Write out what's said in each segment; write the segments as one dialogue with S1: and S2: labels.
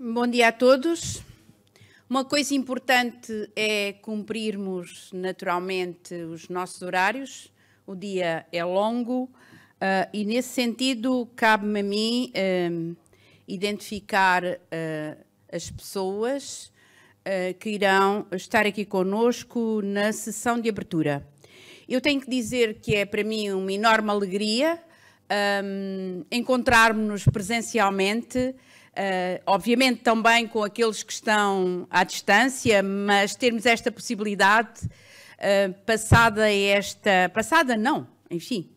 S1: Bom dia a todos. Uma coisa importante é cumprirmos naturalmente os nossos horários. O dia é longo uh, e, nesse sentido, cabe-me a mim uh, identificar uh, as pessoas que irão estar aqui conosco na sessão de abertura. Eu tenho que dizer que é para mim uma enorme alegria um, ehm, encontrarmos-nos presencialmente Uh, obviamente também com aqueles que estão à distância, mas termos esta possibilidade, uh, passada esta. passada não, enfim,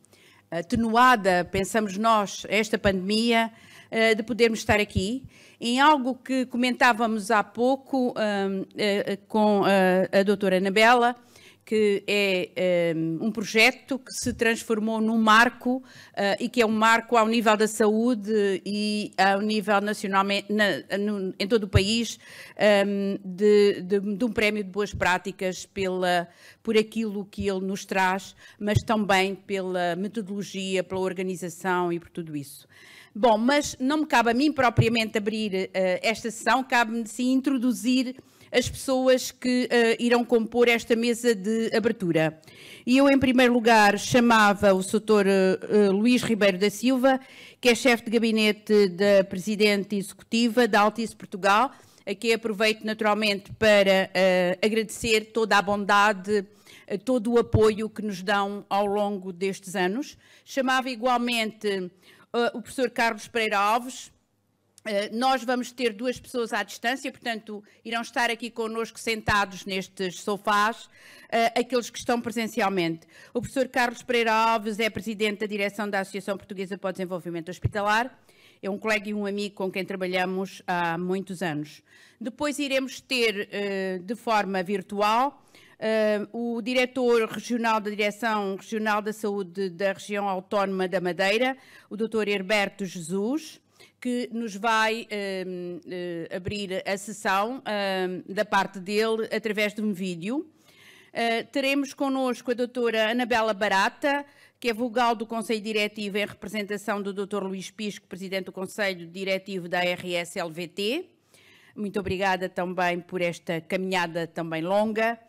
S1: atenuada, pensamos nós, esta pandemia, uh, de podermos estar aqui. Em algo que comentávamos há pouco com a doutora Anabela que é um, ehm, um projeto que se transformou num marco uh, e que é um marco ao nível da saúde e ao nível nacional, na, no, em todo o país, um, ehm, de, de, de, um prémio de boas práticas pela, por aquilo que ele nos traz, mas também pela metodologia, pela organização e por tudo isso. Bom, mas não me cabe a mim propriamente abrir uh, esta sessão, cabe-me sim introduzir as pessoas que uh, irão compor esta mesa de abertura. E eu, em primeiro lugar, chamava o Sr. Uh, Luís Ribeiro da Silva, que é chefe de gabinete da Presidente Executiva da Altice Portugal, a quem aproveito naturalmente para uh, agradecer toda a bondade todo o apoio que nos dão ao longo destes anos. Chamava igualmente uh, o professor Carlos Pereira Alves, eh, nós vamos ter duas pessoas à distância, portanto, irão estar aqui connosco sentados nestes sofás, eh, aqueles que estão presencialmente. O professor Carlos Pereira Alves é presidente da direção da Associação Portuguesa para o Desenvolvimento Hospitalar. É um colega e um amigo com quem trabalhamos há muitos anos. Depois iremos ter, eh, de forma virtual, o diretor regional da Direção Regional da Saúde da Região Autónoma da Madeira, o Dr. Herberto Jesus que nos vai uh, abrir a sessão ehm, da parte dele através de um vídeo. Eh, teremos connosco a doutora Anabela Barata, que é vogal do Conselho Diretivo em representação do Dr. Luís Pisco, Presidente do Conselho Diretivo da RSLVT. Muito obrigada também por esta caminhada também longa.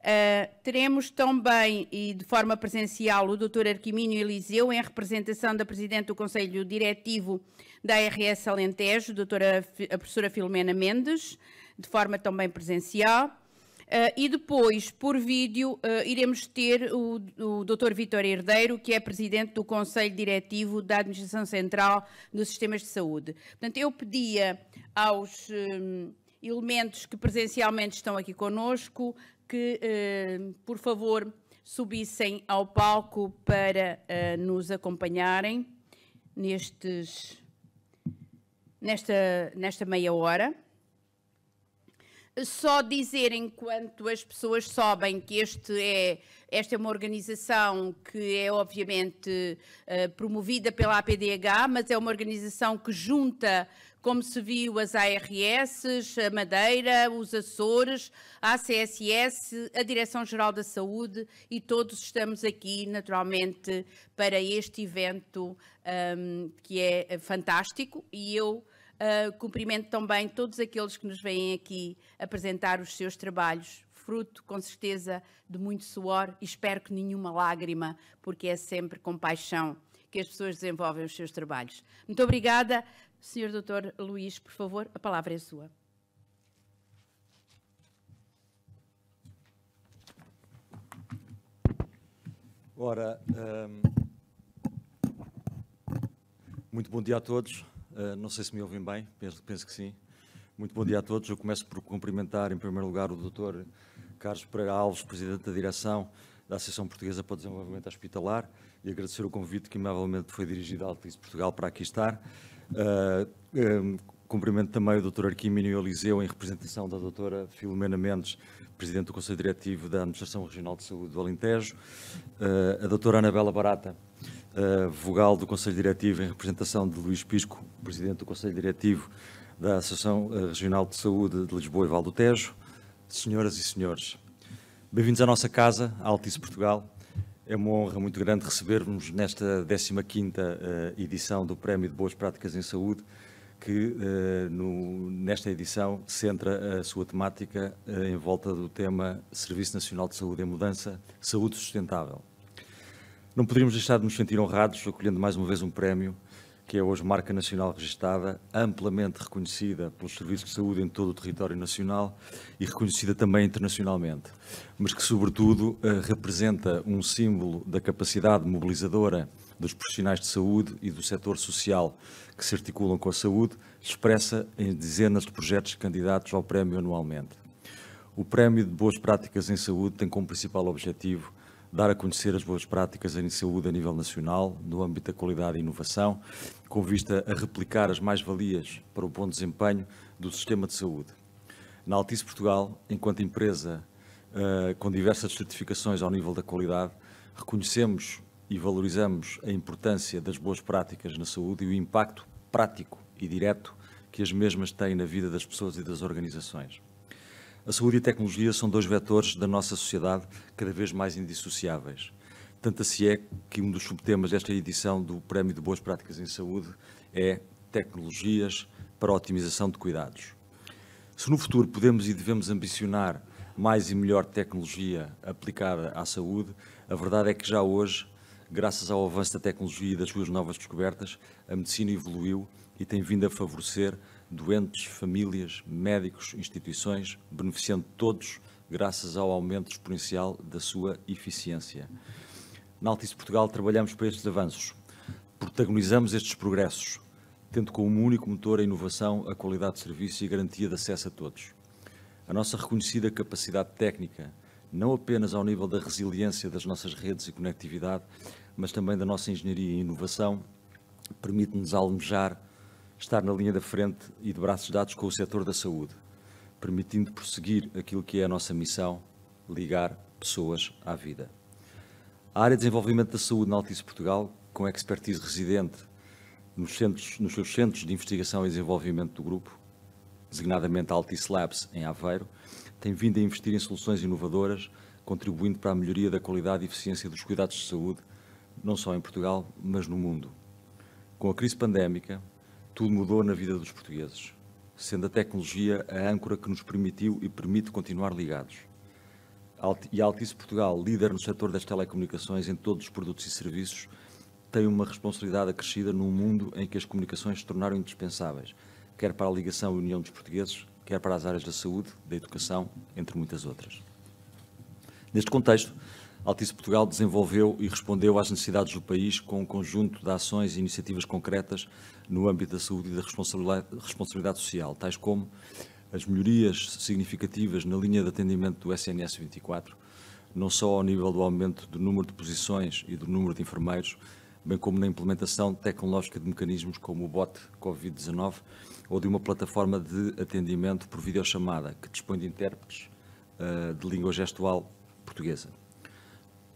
S1: Uh, teremos também, e de forma presencial, o Dr. Arquimínio Eliseu, em representação da Presidente do Conselho Diretivo da ARS Alentejo, doutora, a professora Filomena Mendes, de forma também presencial. Uh, e depois, por vídeo, uh, iremos ter o, o Dr. Vitor Herdeiro, que é presidente do Conselho Diretivo da Administração Central dos Sistemas de Saúde. Portanto, eu pedia aos eh, elementos que presencialmente estão aqui conosco que, uh, por favor, subissem ao palco para nos acompanharem nestes nesta, nesta meia hora. Só dizer, enquanto as pessoas sabem que este é, esta é uma organização que é obviamente eh, promovida pela APDH, mas é uma organização que junta como se viu, as ARS, a Madeira, os Açores, a ACSS, a Direção-Geral da Saúde e todos estamos aqui, naturalmente, para este evento um, ehm, que é eh, fantástico e eu Uh, cumprimento também todos aqueles que nos vêm aqui apresentar os seus trabalhos, fruto, com certeza, de muito suor e espero que nenhuma lágrima, porque é sempre com paixão que as pessoas desenvolvem os seus trabalhos. Muito obrigada, Sr. Dr. Luís, por favor, a palavra é sua.
S2: Ora, um... muito bom dia a todos. Ah, não sei se me ouvem bem, penso, penso, que sim. Muito bom dia a todos. Eu começo por cumprimentar, em primeiro lugar, o Dr. Carlos Pereira Alves, Presidente da Direção da Associação Portuguesa para o Desenvolvimento Hospitalar, e agradecer o convite que imavelmente foi dirigido à Altice Portugal para aqui estar. Uh, ah, um, ah, cumprimento também o Dr. Arquímino Eliseu, em representação da Dra. Filomena Mendes, Presidente do Conselho Diretivo da Administração Regional de Saúde do Alentejo, uh, a Dra. Anabela Barata, eh, vogal do Conselho Diretivo em representação de Luís Pisco, Presidente do Conselho Diretivo da Associação eh, Regional de Saúde de Lisboa e Val do Tejo. Senhoras e senhores, bem-vindos à nossa casa, Altice Portugal. É uma honra muito grande recebermos nesta 15ª uh, eh, edição do Prémio de Boas Práticas em Saúde, que uh, no, nesta edição centra a sua temática uh, em volta do tema Serviço Nacional de Saúde em Mudança, Saúde Sustentável. Não poderíamos deixar de nos sentir honrados acolhendo mais uma vez um prémio que é hoje marca nacional registada, amplamente reconhecida pelos serviços de saúde em todo o território nacional e reconhecida também internacionalmente, mas que, sobretudo, eh, representa um símbolo da capacidade mobilizadora dos profissionais de saúde e do setor social que se articulam com a saúde, expressa em dezenas de projetos candidatos ao prémio anualmente. O Prémio de Boas Práticas em Saúde tem como principal objetivo dar a conhecer as boas práticas em saúde a nível nacional, no âmbito da qualidade e inovação, com vista a replicar as mais-valias para o bom desempenho do sistema de saúde. Na Altice Portugal, enquanto empresa eh, com diversas certificações ao nível da qualidade, reconhecemos e valorizamos a importância das boas práticas na saúde e o impacto prático e direto que as mesmas têm na vida das pessoas e das organizações. A saúde e a tecnologia são dois vetores da nossa sociedade cada vez mais indissociáveis. Tanto assim é que um dos subtemas desta edição do Prémio de Boas Práticas em Saúde é Tecnologias para a Otimização de Cuidados. Se no futuro podemos e devemos ambicionar mais e melhor tecnologia aplicada à saúde, a verdade é que já hoje, graças ao avanço da tecnologia e das suas novas descobertas, a medicina evoluiu e tem vindo a favorecer doentes, famílias, médicos, instituições, beneficiando todos graças ao aumento exponencial da sua eficiência. Na Altice Portugal trabalhamos para estes avanços, protagonizamos estes progressos, tendo como único motor a inovação, a qualidade de serviço e a garantia de acesso a todos. A nossa reconhecida capacidade técnica, não apenas ao nível da resiliência das nossas redes e conectividade, mas também da nossa engenharia e inovação, permite-nos almejar estar na linha da frente e de braços dados com o setor da saúde, permitindo prosseguir aquilo que é a nossa missão, ligar pessoas à vida. A área de desenvolvimento da saúde na Altice Portugal, com expertise residente nos, centros, nos seus centros de investigação e desenvolvimento do grupo, designadamente a Altice Labs em Aveiro, tem vindo a investir em soluções inovadoras, contribuindo para a melhoria da qualidade e eficiência dos cuidados de saúde, não só em Portugal, mas no mundo. Com a crise pandémica, tudo mudou na vida dos portugueses, sendo a tecnologia a âncora que nos permitiu e permite continuar ligados. E a Altice Portugal, líder no setor das telecomunicações em todos os produtos e serviços, tem uma responsabilidade acrescida num mundo em que as comunicações se tornaram indispensáveis, quer para a ligação e união dos portugueses, quer para as áreas da saúde, da educação, entre muitas outras. Neste contexto, Altice Portugal desenvolveu e respondeu às necessidades do país com um conjunto de ações e iniciativas concretas no âmbito da saúde e da responsabilidade, responsabilidade social, tais como as melhorias significativas na linha de atendimento do SNS 24, não só ao nível do aumento do número de posições e do número de enfermeiros, bem como na implementação tecnológica de mecanismos como o bot Covid-19 ou de uma plataforma de atendimento por videochamada que dispõe de intérpretes uh, de língua gestual portuguesa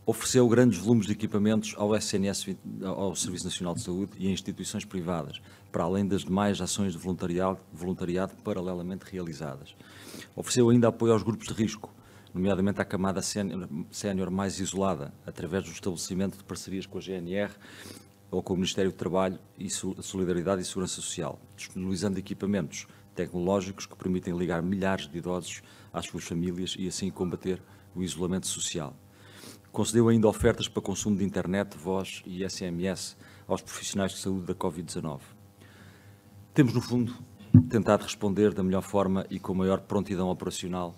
S2: ofereceu grandes volumes de equipamentos ao SNS, ao Serviço Nacional de Saúde e a instituições privadas, para além das demais ações de voluntariado, voluntariado paralelamente realizadas. Ofereceu ainda apoio aos grupos de risco, nomeadamente à camada sénior mais isolada, através do estabelecimento de parcerias com a GNR ou com o Ministério do Trabalho e Solidariedade e Segurança Social, disponibilizando equipamentos tecnológicos que permitem ligar milhares de idosos às suas famílias e assim combater o isolamento social concedeu ainda ofertas para consumo de internet, voz e SMS aos profissionais de saúde da Covid-19. Temos, no fundo, tentado responder da melhor forma e com maior prontidão operacional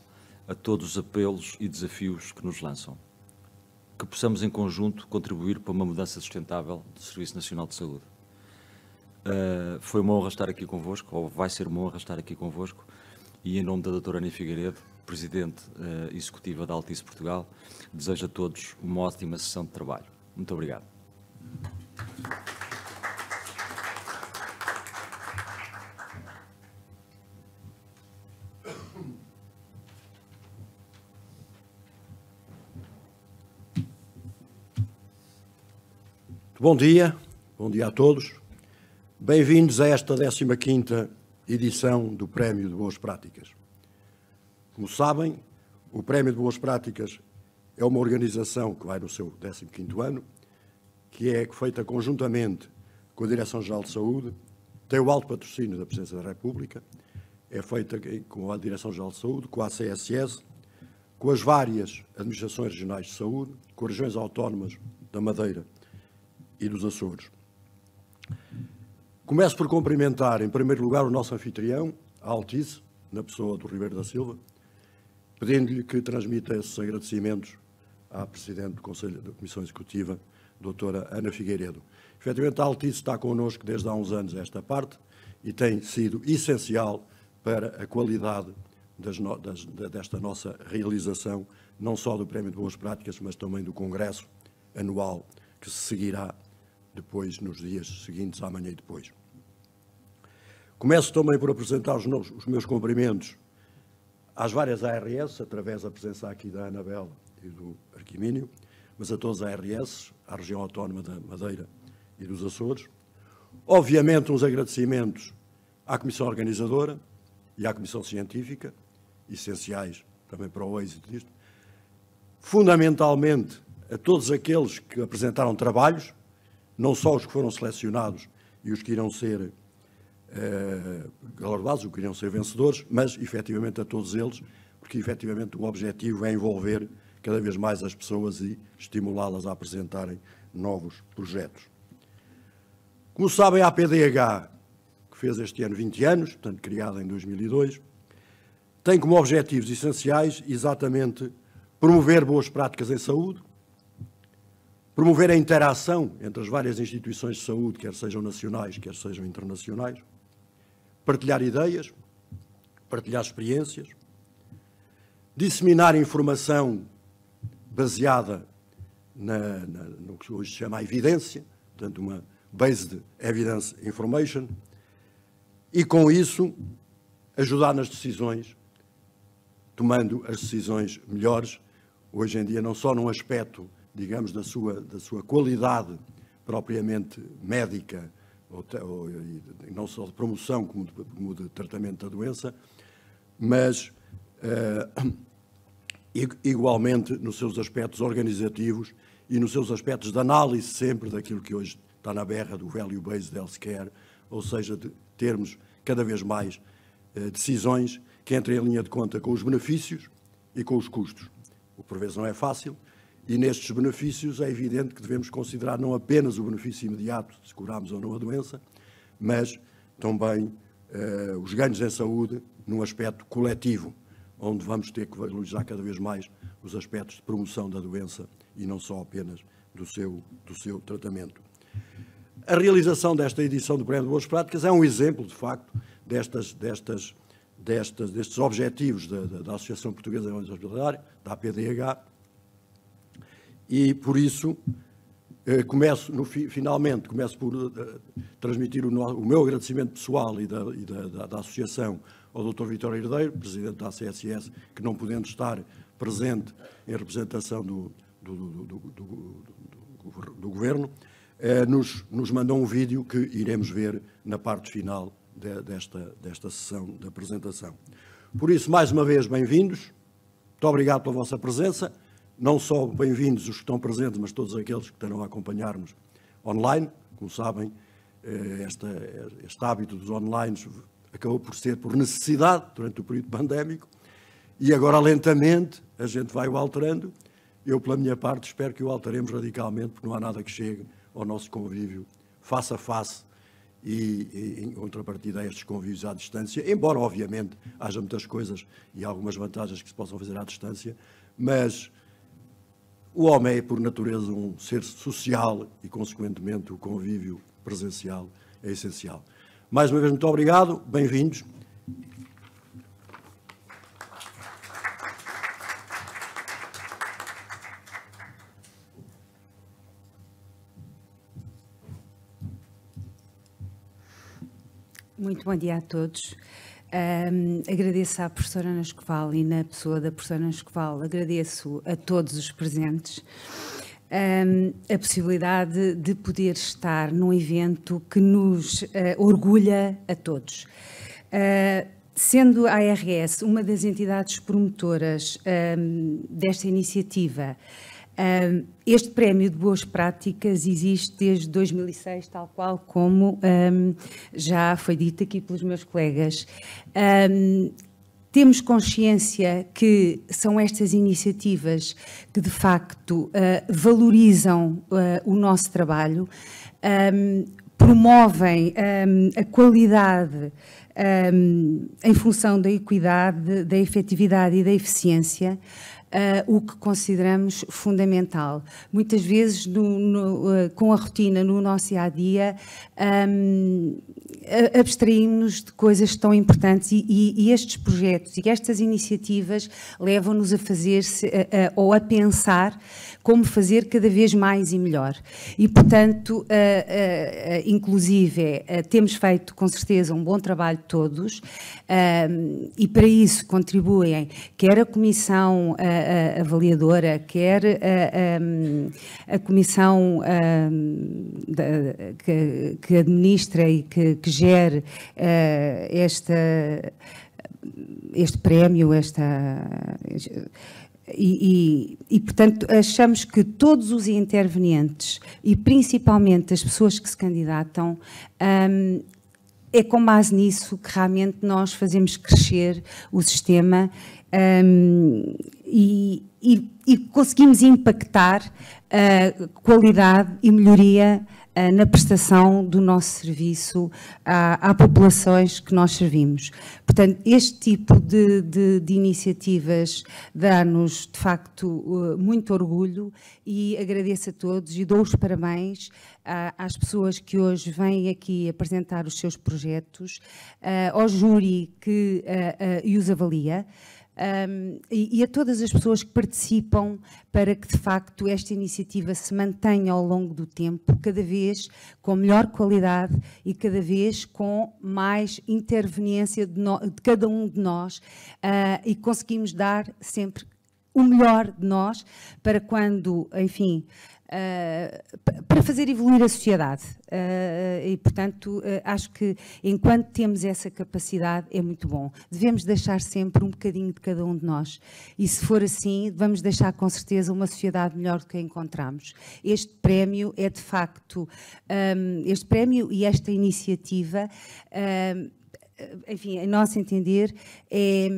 S2: a todos os apelos e desafios que nos lançam. Que possamos, em conjunto, contribuir para uma mudança sustentável do Serviço Nacional de Saúde. Uh, foi uma honra estar aqui convosco, ou vai ser uma honra estar aqui convosco, e em nome da doutora Ana Figueiredo, Presidente uh, Executiva da Altice Portugal. Desejo a todos uma ótima sessão de trabalho. Muito obrigado.
S3: Bom dia, bom dia a todos. Bem-vindos a esta 15ª edição do Prémio de Boas Práticas. Como sabem, o Prémio de Boas Práticas é uma organização que vai no seu 15º ano, que é feita conjuntamente com a Direção-Geral de Saúde, tem o alto patrocínio da Presidência da República, é feita com a Direção-Geral de Saúde, com a CSS, com as várias administrações regionais de saúde, com as regiões autónomas da Madeira e dos Açores. Começo por cumprimentar, em primeiro lugar, o nosso anfitrião, a Altice, na pessoa do Ribeiro da Silva, pedindo-lhe que transmita esses agradecimentos à Presidente do Conselho da Comissão Executiva, doutora Ana Figueiredo. Efetivamente, a Altice está connosco desde há uns anos esta parte e tem sido essencial para a qualidade no, das, desta nossa realização, não só do Prémio de Boas Práticas, mas também do Congresso anual que se seguirá depois, nos dias seguintes, amanhã e depois. Começo também por apresentar os, os meus cumprimentos às várias ARS, através da presença aqui da Anabel e do Arquimínio, mas a todas as ARS, à região autónoma da Madeira e dos Açores. Obviamente, uns agradecimentos à Comissão Organizadora e à Comissão Científica, essenciais também para o êxito disto. Fundamentalmente, a todos aqueles que apresentaram trabalhos, não só os que foram selecionados e os que irão ser eh, galardoados, o queriam ser vencedores, mas efetivamente a todos eles, porque efetivamente o objetivo é envolver cada vez mais as pessoas e estimulá-las a apresentarem novos projetos. Como sabem, a APDH, que fez este ano 20 anos, portanto criada em 2002, tem como objetivos essenciais exatamente promover boas práticas em saúde, promover a interação entre as várias instituições de saúde, quer sejam nacionais, quer sejam internacionais, partilhar ideias, partilhar experiências, disseminar informação baseada na, na, no que hoje se chama a evidência, portanto, uma Based Evidence Information, e com isso ajudar nas decisões, tomando as decisões melhores, hoje em dia não só num aspecto, digamos, da sua, da sua qualidade propriamente médica, ou, ou, não só de promoção como de, como de tratamento da doença, mas uh, igualmente nos seus aspectos organizativos e nos seus aspectos de análise sempre daquilo que hoje está na berra do value-based healthcare, ou seja, de termos cada vez mais uh, decisões que entrem em linha de conta com os benefícios e com os custos. O que por vezes não é fácil, e nestes benefícios é evidente que devemos considerar não apenas o benefício imediato, se curarmos ou não a doença, mas também eh, os ganhos em saúde num aspecto coletivo, onde vamos ter que valorizar cada vez mais os aspectos de promoção da doença e não só apenas do seu, do seu tratamento. A realização desta edição do Prémio de Boas Práticas é um exemplo, de facto, destas, destas, destas destes objetivos da, da, Associação Portuguesa de Hospitalar, da APDH, e por isso eh, começo, no, finalmente, começo por uh, transmitir o, o, meu agradecimento pessoal e da, e da, da, da Associação ao Dr. Vitor Herdeiro, Presidente da ACSS, que não podendo estar presente em representação do, do, do, do Governo, eh, nos, nos mandou um vídeo que iremos ver na parte final de, desta, desta sessão de apresentação. Por isso, mais uma vez, bem-vindos. Muito obrigado pela vossa presença não só bem-vindos os que estão presentes, mas todos aqueles que estarão a acompanhar-nos online. Como sabem, eh, esta, este hábito dos online acabou por ser por necessidade durante o período pandémico e agora lentamente a gente vai o alterando. Eu, pela minha parte, espero que o alteremos radicalmente, porque não há nada que chegue ao nosso convívio face a face e, e em contrapartida a estes convívios à distância, embora, obviamente, haja muitas coisas e algumas vantagens que se possam fazer à distância, mas o homem é, por natureza, um ser social e, consequentemente, o convívio presencial é essencial. Mais uma vez, muito obrigado, bem-vindos.
S4: Muito bom dia a todos. Um, agradeço à professora Ana Escoval e na pessoa da professora Ana Escoval agradeço a todos os presentes um, a possibilidade de poder estar num evento que nos uh, orgulha a todos. Uh, sendo a ARS uma das entidades promotoras um, desta iniciativa, este prémio de boas práticas existe desde 2006, tal qual como um, já foi dito aqui pelos meus colegas. Um, temos consciência que são estas iniciativas que de facto uh, valorizam uh, o nosso trabalho, um, promovem a qualidade em função da equidade, da efetividade e da eficiência. Uh, o que consideramos fundamental. Muitas vezes, no, no, uh, com a rotina no nosso dia a dia, um, abstraímos-nos de coisas tão importantes e, e, e, estes projetos e estas iniciativas levam-nos a fazer uh, ou a pensar como fazer cada vez mais e melhor. E, portanto, eh, inclusive, temos feito com certeza um bom trabalho todos hum, e para isso contribuem quer a Comissão a, avaliadora, quer a, a comissão da, que, que, administra e que, que gere esta, este prémio, esta. E, e, e, portanto, achamos que todos os intervenientes e principalmente as pessoas que se candidatam um, é com base nisso que realmente nós fazemos crescer o sistema um, e, e, e, conseguimos impactar uh, qualidade e melhoria uh, na prestação do nosso serviço à, à, populações que nós servimos. Portanto, este tipo de, de, de iniciativas dá-nos, de facto, uh, muito orgulho e agradeço a todos e dou os parabéns às pessoas que hoje vêm aqui apresentar os seus projetos, ao júri que os avalia um, e, e, a todas as pessoas que participam para que de facto esta iniciativa se mantenha ao longo do tempo, cada vez com melhor qualidade e cada vez com mais interveniência de, no, de cada um de nós uh, e conseguimos dar sempre o melhor de nós para quando, enfim, Uh, para fazer evoluir a sociedade. Uh, e, portanto, uh, acho que enquanto temos essa capacidade é muito bom. Devemos deixar sempre um bocadinho de cada um de nós. E se for assim, vamos deixar com certeza uma sociedade melhor do que a encontramos. Este prémio é de facto, um, este prémio e esta iniciativa, um, enfim, a nosso entender, é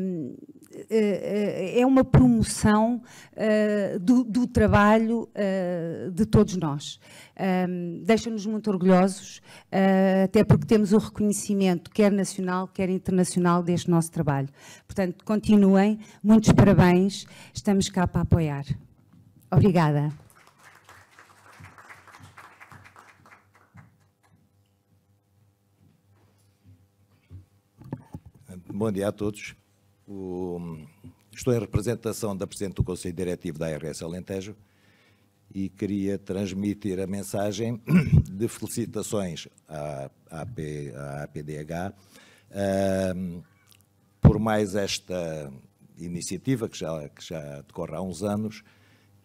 S4: eh, eh, é uma promoção eh, do, do trabalho de todos nós. Ehm, deixa-nos muito orgulhosos, até porque temos o reconhecimento, quer nacional, quer internacional, deste nosso trabalho. Portanto, continuem, muitos parabéns, estamos cá para apoiar. Obrigada.
S5: Bom dia a todos. O, estou em representação da Presidente do Conselho Diretivo da ARS Alentejo e queria transmitir a mensagem de felicitações à, à APDH uh, por mais esta iniciativa que já, que já decorre há uns anos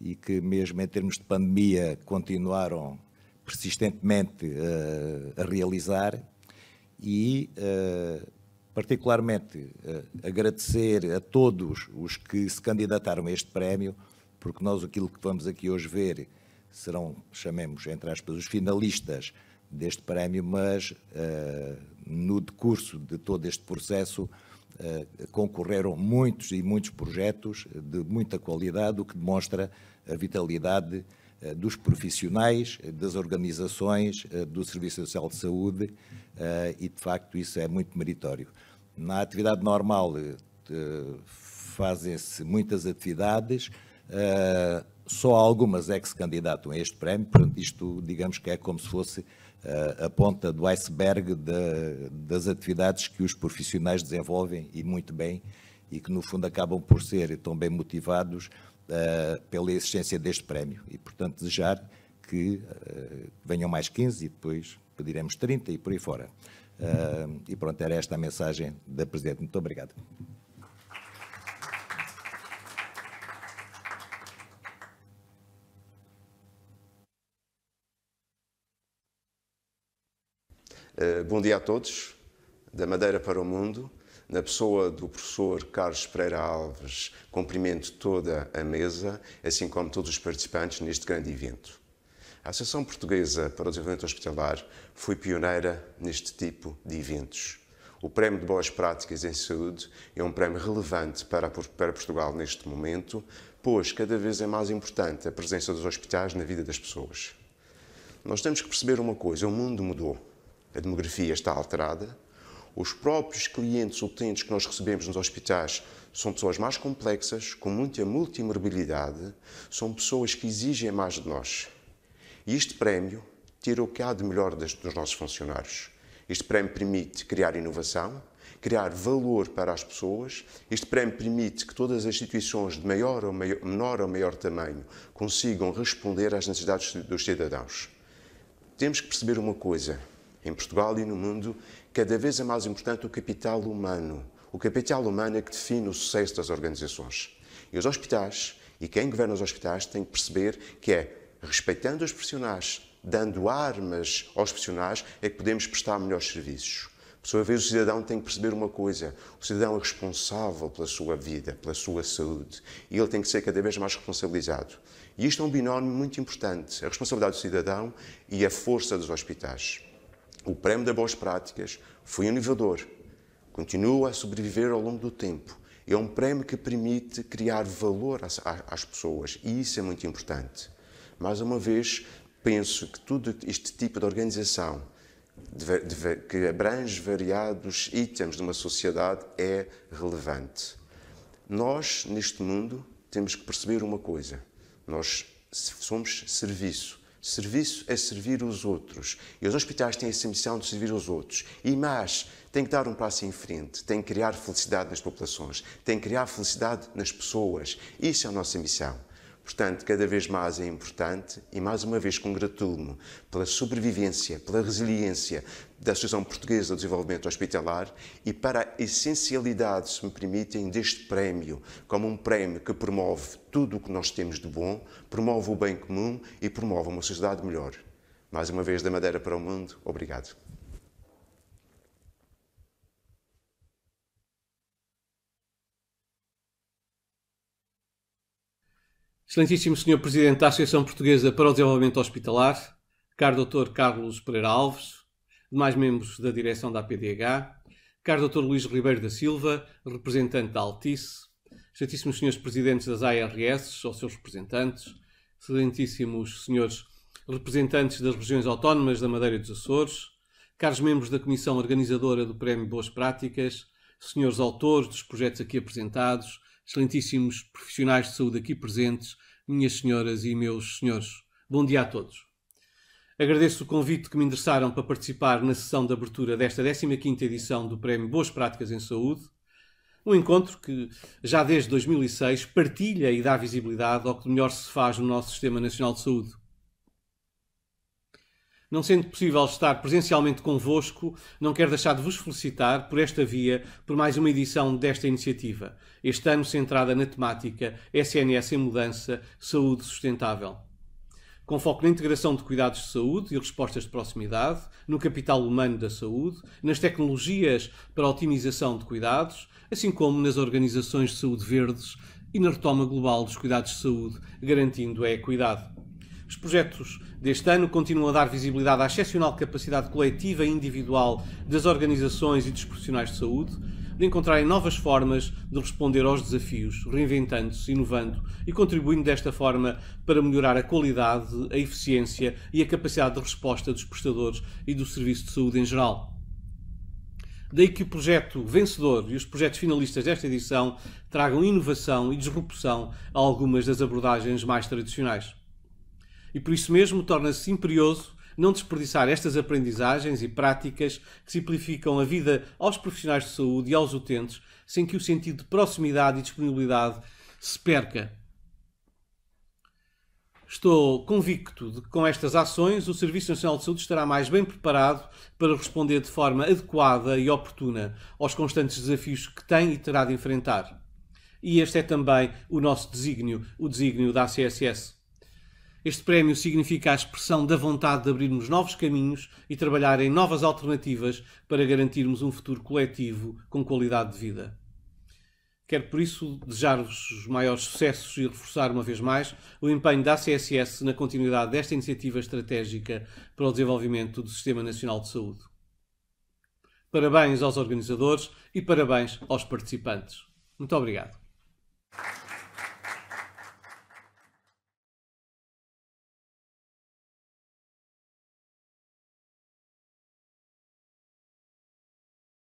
S5: e que mesmo em termos de pandemia continuaram persistentemente uh, a realizar e uh, Particularmente eh, agradecer a todos os que se candidataram a este prémio, porque nós aquilo que vamos aqui hoje ver serão, chamemos, entre aspas, os finalistas deste prémio, mas uh, no decurso de todo este processo uh, concorreram muitos e muitos projetos de muita qualidade, o que demonstra a vitalidade eh, dos profissionais, eh, das organizações, eh, do Serviço Social de Saúde e, de facto, isso é muito meritório. Na atividade normal fazem-se muitas atividades, só algumas é que se candidatam a este prémio, portanto, isto, digamos que é como se fosse a ponta do iceberg de, das atividades que os profissionais desenvolvem e muito bem, e que, no fundo, acabam por ser tão bem motivados uh, pela existência deste prémio e, portanto, desejar que uh, venham mais 15 e depois pediremos 30 e por aí fora. Uh, e pronto, era esta a mensagem da Presidente. Muito obrigado.
S6: bom dia a todos, da Madeira para o Mundo. Na pessoa do professor Carlos Pereira Alves, cumprimento toda a mesa, assim como todos os participantes neste grande evento. A Associação Portuguesa para o Desenvolvimento Hospitalar foi pioneira neste tipo de eventos. O Prémio de Boas Práticas em Saúde é um prémio relevante para, para Portugal neste momento, pois cada vez é mais importante a presença dos hospitais na vida das pessoas. Nós temos que perceber uma coisa: o mundo mudou, a demografia está alterada, os próprios clientes ou utentes que nós recebemos nos hospitais são pessoas mais complexas, com muita multimorbilidade, são pessoas que exigem mais de nós. E este prémio tira o que há de melhor dos nossos funcionários. Este prémio permite criar inovação, criar valor para as pessoas. Este prémio permite que todas as instituições de maior ou maior, menor ou maior tamanho consigam responder às necessidades dos cidadãos. Temos que perceber uma coisa: em Portugal e no mundo cada vez é mais importante o capital humano. O capital humano é que define o sucesso das organizações. E os hospitais, e quem governa os hospitais, tem que perceber que é respeitando os profissionais, dando armas aos profissionais, é que podemos prestar melhores serviços. Por sua vez, o cidadão tem que perceber uma coisa: o cidadão é responsável pela sua vida, pela sua saúde, e ele tem que ser cada vez mais responsabilizado. E isto é um binómio muito importante: a responsabilidade do cidadão e a força dos hospitais. O prémio das boas práticas foi inovador, continua a sobreviver ao longo do tempo. É um prémio que permite criar valor às, às pessoas e isso é muito importante. Mais uma vez, penso que todo este tipo de organização que abrange variados itens de uma sociedade é relevante. Nós, neste mundo, temos que perceber uma coisa: nós somos serviço. Serviço é servir os outros. E os hospitais têm essa missão de servir os outros. E mais, têm que dar um passo em frente, têm que criar felicidade nas populações, têm que criar felicidade nas pessoas. Isso é a nossa missão. Portanto, cada vez mais é importante e, mais uma vez, congratulo-me pela sobrevivência, pela resiliência da Associação Portuguesa do Desenvolvimento Hospitalar e para a essencialidade, se me permitem, deste prémio, como um prémio que promove tudo o que nós temos de bom, promove o bem comum e promove uma sociedade melhor. Mais uma vez, da Madeira para o Mundo, obrigado.
S7: Excelentíssimo Senhor Presidente da Associação Portuguesa para o Desenvolvimento Hospitalar, caro Dr. Carlos Pereira Alves, demais membros da direção da APDH, caro Dr. Luís Ribeiro da Silva, representante da Altice, excelentíssimos senhores presidentes das ARS ou seus representantes, excelentíssimos senhores representantes das regiões autónomas da Madeira e dos Açores, caros membros da comissão organizadora do Prémio Boas Práticas, senhores autores dos projetos aqui apresentados, excelentíssimos profissionais de saúde aqui presentes, minhas senhoras e meus senhores. Bom dia a todos. Agradeço o convite que me endereçaram para participar na sessão de abertura desta 15 edição do Prémio Boas Práticas em Saúde, um encontro que, já desde 2006, partilha e dá visibilidade ao que melhor se faz no nosso Sistema Nacional de Saúde. Não sendo possível estar presencialmente convosco, não quero deixar de vos felicitar por esta via, por mais uma edição desta iniciativa, este ano centrada na temática SNS em Mudança, Saúde Sustentável. Com foco na integração de cuidados de saúde e respostas de proximidade, no capital humano da saúde, nas tecnologias para a otimização de cuidados, assim como nas organizações de saúde verdes e na retoma global dos cuidados de saúde, garantindo a equidade. Os projetos deste ano continuam a dar visibilidade à excepcional capacidade coletiva e individual das organizações e dos profissionais de saúde de encontrarem novas formas de responder aos desafios, reinventando-se, inovando e contribuindo desta forma para melhorar a qualidade, a eficiência e a capacidade de resposta dos prestadores e do serviço de saúde em geral. Daí que o projeto vencedor e os projetos finalistas desta edição tragam inovação e disrupção a algumas das abordagens mais tradicionais e por isso mesmo torna-se imperioso não desperdiçar estas aprendizagens e práticas que simplificam a vida aos profissionais de saúde e aos utentes, sem que o sentido de proximidade e disponibilidade se perca. Estou convicto de que com estas ações o Serviço Nacional de Saúde estará mais bem preparado para responder de forma adequada e oportuna aos constantes desafios que tem e terá de enfrentar. E este é também o nosso desígnio, o desígnio da ACSS. Este prémio significa a expressão da vontade de abrirmos novos caminhos e trabalhar em novas alternativas para garantirmos um futuro coletivo com qualidade de vida. Quero por isso desejar-vos os maiores sucessos e reforçar uma vez mais o empenho da ACSS na continuidade desta iniciativa estratégica para o desenvolvimento do Sistema Nacional de Saúde. Parabéns aos organizadores e parabéns aos participantes.
S4: Muito obrigado.